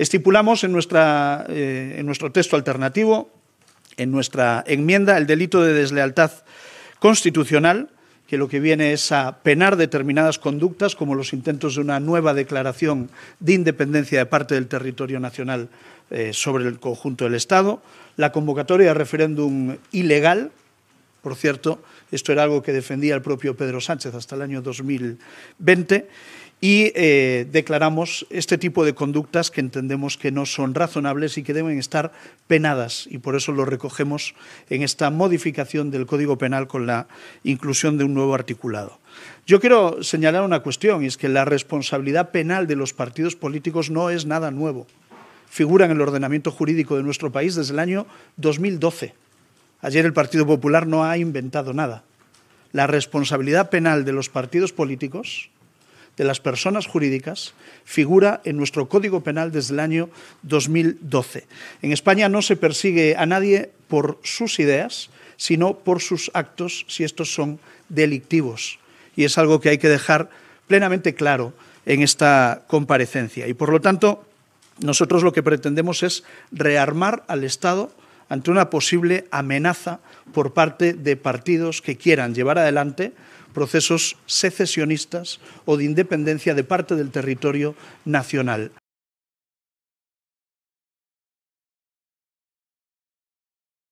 Estipulamos en, nuestra, eh, en nuestro texto alternativo, en nuestra enmienda, el delito de deslealtad constitucional, que lo que viene es a penar determinadas conductas, como los intentos de una nueva declaración de independencia de parte del territorio nacional eh, sobre el conjunto del Estado, la convocatoria de referéndum ilegal, por cierto, esto era algo que defendía el propio Pedro Sánchez hasta el año 2020, y eh, declaramos este tipo de conductas que entendemos que no son razonables y que deben estar penadas y por eso lo recogemos en esta modificación del Código Penal con la inclusión de un nuevo articulado. Yo quiero señalar una cuestión y es que la responsabilidad penal de los partidos políticos no es nada nuevo. Figura en el ordenamiento jurídico de nuestro país desde el año 2012. Ayer el Partido Popular no ha inventado nada. La responsabilidad penal de los partidos políticos de las personas jurídicas figura en nuestro Código Penal desde el año 2012. En España no se persigue a nadie por sus ideas, sino por sus actos, si estos son delictivos. Y es algo que hay que dejar plenamente claro en esta comparecencia. Y por lo tanto, nosotros lo que pretendemos es rearmar al Estado ante una posible amenaza por parte de partidos que quieran llevar adelante procesos secesionistas o de independencia de parte del territorio nacional.